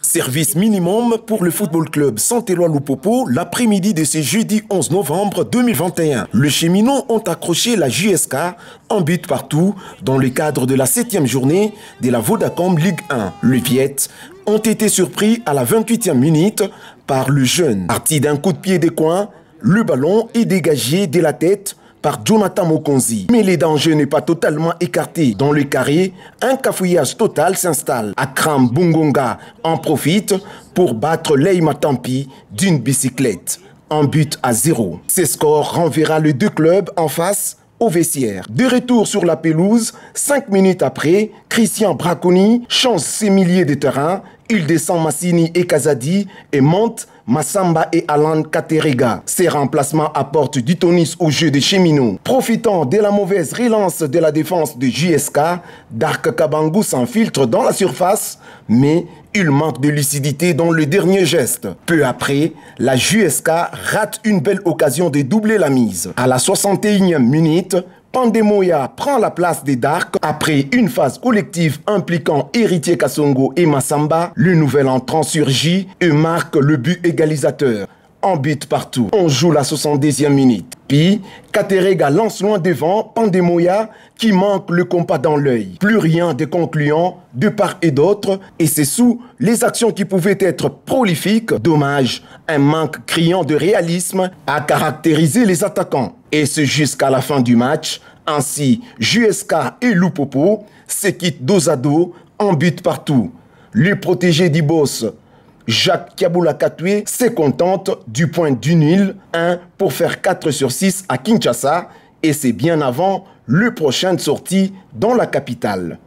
Service minimum pour le football club éloi Loupopo l'après-midi de ce jeudi 11 novembre 2021. Le cheminot ont accroché la JSK en but partout dans le cadre de la 7 journée de la Vodacom Ligue 1. Les Viettes ont été surpris à la 28e minute par le jeune. Parti d'un coup de pied des coins, le ballon est dégagé de la tête par Jonathan Mokonzi. Mais les dangers n'est pas totalement écarté. Dans le carré, un cafouillage total s'installe. Akram Bungonga en profite pour battre Leima Tampi d'une bicyclette. Un but à zéro. Ce score renverra les deux clubs en face au vestiaire. De retour sur la pelouse, cinq minutes après, Christian Braconi change ses milliers de terrain. Il descend Massini et Casadi et monte Massamba et Alan Kateriga. Ces remplacements apportent du tonis au jeu des cheminots. Profitant de la mauvaise relance de la défense de JSK, Dark Kabangu s'infiltre dans la surface, mais il manque de lucidité dans le dernier geste. Peu après, la JSK rate une belle occasion de doubler la mise. À la 61e minute, Pandemoya prend la place des Dark. Après une phase collective impliquant Héritier Kassongo et Massamba, le nouvel entrant surgit et marque le but égalisateur. En but partout, on joue la 70 e minute. Puis, Katerega lance loin devant Pandemoya qui manque le compas dans l'œil. Plus rien de concluant de part et d'autre et c'est sous les actions qui pouvaient être prolifiques. Dommage, un manque criant de réalisme a caractérisé les attaquants. Et ce jusqu'à la fin du match. Ainsi, JSK et Loupopo se quittent dos à dos en but partout. Le protégé d'Ibos Jacques Kiaboulakatoué s'est contente du point d'une île, 1 pour faire 4 sur 6 à Kinshasa et c'est bien avant le prochain sortie dans la capitale.